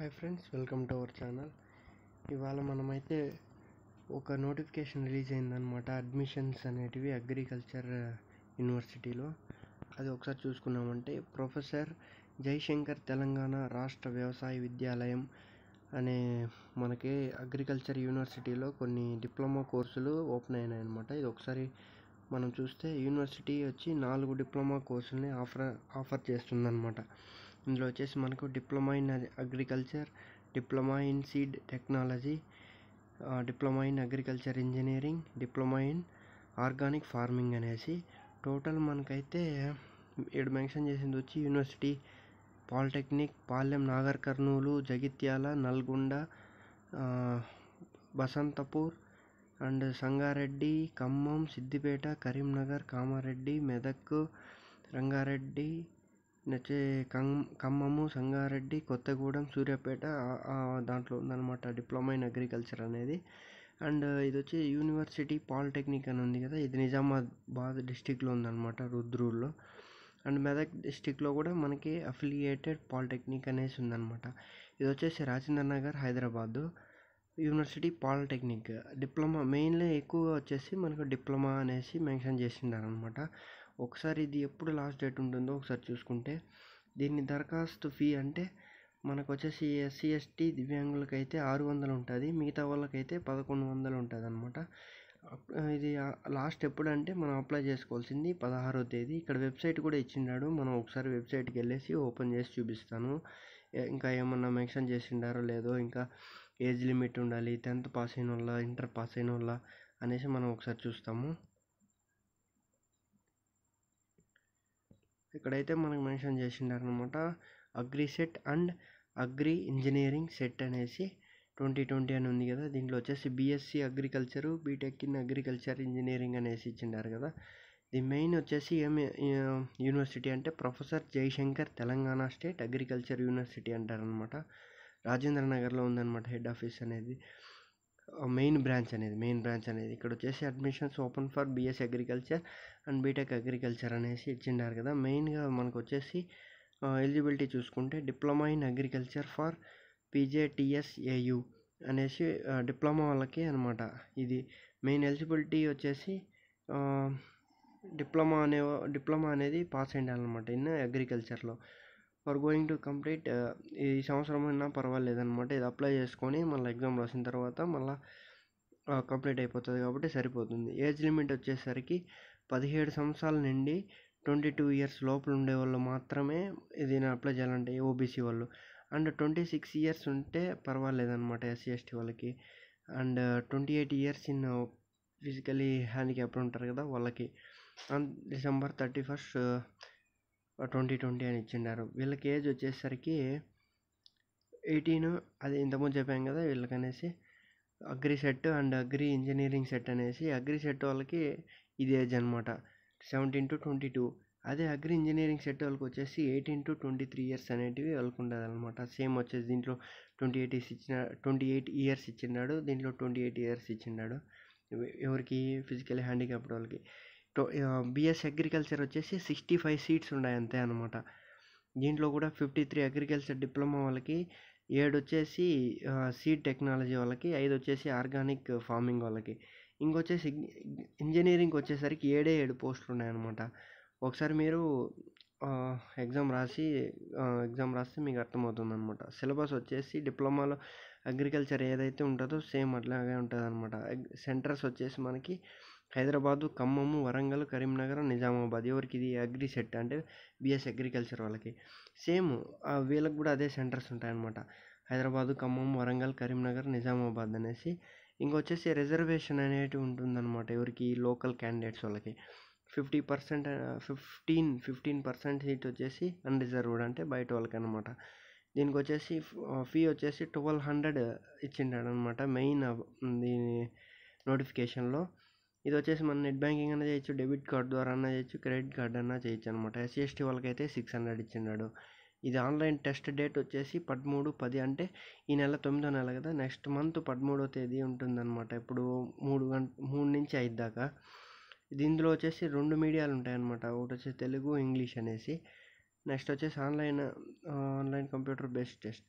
hi friends welcome to our channel ఇవాళ మనమైతే ఒక నోటిఫికేషన్ రిలీజ్ అయిందనమాట అడ్మిషన్స్ అనేటివి అగ్రికల్చర్ యూనివర్సిటీలో అది ఒకసారి చూసుకున్నామంటే ప్రొఫెసర్ జైశంకర్ తెలంగాణ రాష్ట్ర వ్యవసాయ విద్యాలయం అనే మనకి అగ్రికల్చర్ యూనివర్సిటీలో కొన్ని డిప్లొమా కోర్సులు ఓపెన్ అయినాయి అనమాట ఇది ఒకసారి మనం చూస్తే యూనివర్సిటీ వచ్చి నాలుగు డిప్లొమా కోర్సుల్ని ఆఫర్ ఆఫర్ చేస్తుందన్నమాట ఇందులో వచ్చేసి మనకు diploma in agriculture diploma in seed technology diploma in agriculture engineering diploma in organic farming అనేసి టోటల్ మనకైతే ఏడు మెన్షన్ చేసింది వచ్చి university polytechnic Palem Nagar Kurnool Jagtial Nalgonda Basantpur and Sangareddy Khammam Siddipet Karimnagar Kamareddy Medak Rangareddy నచ్చే కం ఖమ్మము సంగారెడ్డి కొత్తగూడెం సూర్యాపేట దాంట్లో ఉందన్నమాట డిప్లొమా ఇన్ అగ్రికల్చర్ అనేది అండ్ ఇది వచ్చి యూనివర్సిటీ పాలిటెక్నిక్ అని ఉంది కదా ఇది నిజామాబాద్ డిస్టిక్లో ఉందన్నమాట రుద్రూర్లో అండ్ మెదక్ డిస్టిక్లో కూడా మనకి అఫిలియేటెడ్ పాలిటెక్నిక్ అనేసి ఉందన్నమాట ఇది వచ్చేసి Rajendra Nagar Hyderabad university polytechnic diploma mainly ఎక్కువగా వచ్చేసి మనకు డిప్లొమా అనేసి మెన్షన్ చేసిండారనమాట ఒకసారి ఇది ఎప్పుడు లాస్ట్ డేట్ ఉంటుందో ఒకసారి చూసుకుంటే దీన్ని దరఖాస్తు ఫీ అంటే మనకు వచ్చేసి ఎస్సీ ఎస్టీ దివ్యాంగులకైతే ఆరు వందలు ఉంటుంది మిగతా వాళ్ళకైతే పదకొండు వందలు ఉంటుంది అనమాట ఇది లాస్ట్ ఎప్పుడంటే మనం అప్లై చేసుకోవాల్సింది పదహారో తేదీ ఇక్కడ వెబ్సైట్ కూడా ఇచ్చిండాడు మనం ఒకసారి వెబ్సైట్కి వెళ్ళేసి ఓపెన్ చేసి చూపిస్తాను ఇంకా ఏమన్నా మెన్షన్ చేసిండారో లేదో ఇంకా ఏజ్ లిమిట్ ఉండాలి టెన్త్ పాస్ అయిన వాళ్ళ ఇంటర్ పాస్ అయిన వాళ్ళ అనేసి మనం ఒకసారి చూస్తాము ఇక్కడైతే మనకు మెన్షన్ చేసిండారనమాట agri CET and agri engineering CET అనేసి ట్వంటీ ట్వంటీ అని ఉంది కదా దీంట్లో వచ్చేసి BSc agriculture BTech in agriculture engineering అనేసి ఇచ్చిండారు కదా ది మెయిన్ వచ్చేసి ఏం యూనివర్సిటీ అంటే professor Jayashankar Telangana state agriculture university అంటారనమాట రాజేంద్ర నగర్లో ఉందన్నమాట హెడ్ ఆఫీస్ అనేది మెయిన్ బ్రాంచ్ అనేది మెయిన్ బ్రాంచ్ అనేది ఇక్కడ వచ్చేసి admissions open for BS agriculture and BTech agriculture అనేసి ఇచ్చిండారు కదా మెయిన్గా మనకు వచ్చేసి ఎలిజిబిలిటీ చూసుకుంటే diploma in agriculture for PJTSAU అనేసి డిప్లొమా వాళ్ళకి అనమాట ఇది మెయిన్ ఎలిజిబిలిటీ వచ్చేసి డిప్లొమా అనే డిప్లొమా అనేది పాస్ అయ్యాలన్నమాట ఇన్ అగ్రికల్చర్లో ఆర్ గోయింగ్ టు కంప్లీట్ ఈ సంవత్సరం అయినా పర్వాలేదు అనమాట ఇది అప్లై చేసుకొని మళ్ళీ ఎగ్జామ్ రాసిన తర్వాత మళ్ళీ కంప్లీట్ అయిపోతుంది కాబట్టి సరిపోతుంది ఏజ్ లిమిట్ వచ్చేసరికి పదిహేడు సంవత్సరాల నుండి ట్వంటీ టూ ఇయర్స్ లోపల ఉండే వాళ్ళు మాత్రమే దీన్ని అప్లై చేయాలంటే ఓబీసీ వాళ్ళు అండ్ ట్వంటీ సిక్స్ ఇయర్స్ ఉంటే పర్వాలేదు అనమాట ఎస్సీ ఎస్టీ వాళ్ళకి and twenty eight years in physically handicap ఉంటారు కదా వాళ్ళకి and December thirty first twenty twenty అని ఇచ్చిండారు వీళ్ళకి ఏజ్ వచ్చేసరికి ఎయిటీన్ అది ఇంతకుముందు చెప్పాం కదా వీళ్ళకనేసి agri CET and agri engineering CET అనేసి అగ్రి సెట్ వాళ్ళకి ఇది ఏజ్ అనమాట సెవెంటీన్ టు ట్వంటీ టూ అదే అగ్రి ఇంజనీరింగ్ సెట్ వాళ్ళకి వచ్చేసి eighteen to twenty three years అనేటివి వాళ్ళకి అనమాట సేమ్ వచ్చేసి దీంట్లో ట్వంటీ ఎయిట్ ఇయర్స్ ఇచ్చిన ట్వంటీ ఎయిట్ ఇయర్స్ ఇచ్చిన్నాడు దీంట్లో ట్వంటీ ఎయిట్ ఇయర్స్ ఇచ్చిన్నాడు ఎవరికి ఫిజికల్ హ్యాండిక్యాప్డ్ వాళ్ళకి బీఎస్ అగ్రికల్చర్ వచ్చేసి సిక్స్టీ ఫైవ్ సీట్స్ ఉన్నాయి అంతే అనమాట దీంట్లో కూడా ఫిఫ్టీ త్రీ అగ్రికల్చర్ డిప్లొమా వాళ్ళకి ఏడు వచ్చేసి సీడ్ టెక్నాలజీ వాళ్ళకి ఐదు వచ్చేసి ఆర్గానిక్ ఫార్మింగ్ వాళ్ళకి ఇంకొచ్చేసి ఇంజనీరింగ్ వచ్చేసరికి ఏడే ఏడు పోస్టులు ఉన్నాయన్నమాట ఒకసారి మీరు ఎగ్జామ్ రాసి ఎగ్జామ్ రాస్తే మీకు అర్థమవుతుంది అనమాట సిలబస్ వచ్చేసి డిప్లొమాలో అగ్రికల్చర్ ఏదైతే ఉంటుందో సేమ్ అట్లాగే ఉంటుంది అనమాట సెంటర్స్ వచ్చేసి మనకి హైదరాబాదు ఖమ్మము వరంగల్ కరీంనగర్ నిజామాబాద్ ఇది అగ్రి సెట్ అంటే బిఎస్ అగ్రికల్చర్ వాళ్ళకి సేమ్ వీళ్ళకి కూడా అదే సెంటర్స్ ఉంటాయన్నమాట హైదరాబాదు ఖమ్మం వరంగల్ కరీంనగర్ నిజామాబాద్ అనేసి ఇంకొచ్చేసి రిజర్వేషన్ అనేటివి ఉంటుందన్నమాట ఎవరికి లోకల్ క్యాండిడేట్స్ వాళ్ళకి fifty percent fifteen fifteen percent seat వచ్చేసి అన్రిజర్వ్డ్ అంటే బయట వాళ్ళకి అనమాట దీనికి వచ్చేసి ఫీ వచ్చేసి ట్వెల్వ్ హండ్రెడ్ ఇచ్చిండాడనమాట మెయిన్ దీని నోటిఫికేషన్లో ఇది వచ్చేసి మనం నెట్ బ్యాంకింగ్ అన్న చేయొచ్చు డెబిట్ కార్డ్ ద్వారా అన్న చేయొచ్చు క్రెడిట్ కార్డ్ అన్న చేయొచ్చు అనమాట ఎస్సీ ఎస్టీ వాళ్ళకైతే సిక్స్ హండ్రెడ్ ఇచ్చిన్నాడు ఇది ఆన్లైన్ టెస్ట్ డేట్ వచ్చేసి పదమూడు పది అంటే ఈ నెల తొమ్మిదో నెల కదా నెక్స్ట్ మంత్ పదమూడో తేదీ ఉంటుందన్నమాట ఇప్పుడు మూడు గంట మూడు నుంచి ఐదు దాకా దీంట్లో వచ్చేసి రెండు మీడియాలు ఉంటాయన్నమాట ఒకటి వచ్చేసి తెలుగు ఇంగ్లీష్ అనేసి నెక్స్ట్ వచ్చేసి online online computer based test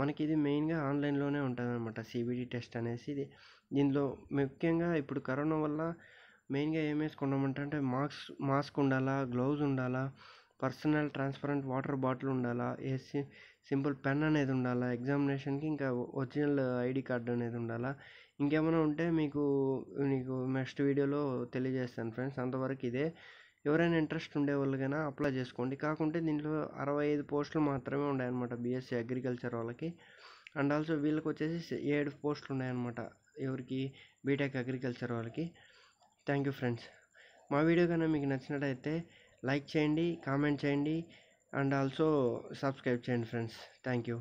మనకి ఇది మెయిన్గా ఆన్లైన్లోనే ఉంటుందన్నమాట సిబిటీ టెస్ట్ అనేసి ఇది దీనిలో ముఖ్యంగా ఇప్పుడు కరోనా వల్ల మెయిన్గా ఏం వేసుకున్నామంటే మాస్క్ మాస్క్ ఉండాలా గ్లౌజ్ ఉండాలా పర్సనల్ ట్రాన్స్పరెంట్ వాటర్ బాటిల్ ఉండాలా ఏసీ సింపుల్ పెన్ అనేది ఉండాలా ఎగ్జామినేషన్కి ఇంకా ఒరిజినల్ ఐడి కార్డు అనేది ఉండాలా ఇంకేమైనా ఉంటే మీకు మీకు నెక్స్ట్ వీడియోలో తెలియజేస్తాను ఫ్రెండ్స్ అంతవరకు ఇదే ఎవరైనా ఇంట్రెస్ట్ ఉండేవాళ్ళు వాళ్ళకైనా అప్లై చేసుకోండి కాకుంటే దీంట్లో అరవై ఐదు పోస్టులు మాత్రమే ఉన్నాయన్నమాట బీఎస్సీ అగ్రికల్చర్ వాళ్ళకి అండ్ ఆల్సో వీళ్ళకి వచ్చేసి ఏడు పోస్టులు ఉన్నాయన్నమాట ఎవరికి బీటెక్ అగ్రికల్చర్ వాళ్ళకి థ్యాంక్ యూ ఫ్రెండ్స్ మా వీడియో కన్నా మీకు నచ్చినట్టయితే లైక్ చేయండి కామెంట్ చేయండి అండ్ ఆల్సో సబ్స్క్రైబ్ చేయండి ఫ్రెండ్స్ థ్యాంక్ యూ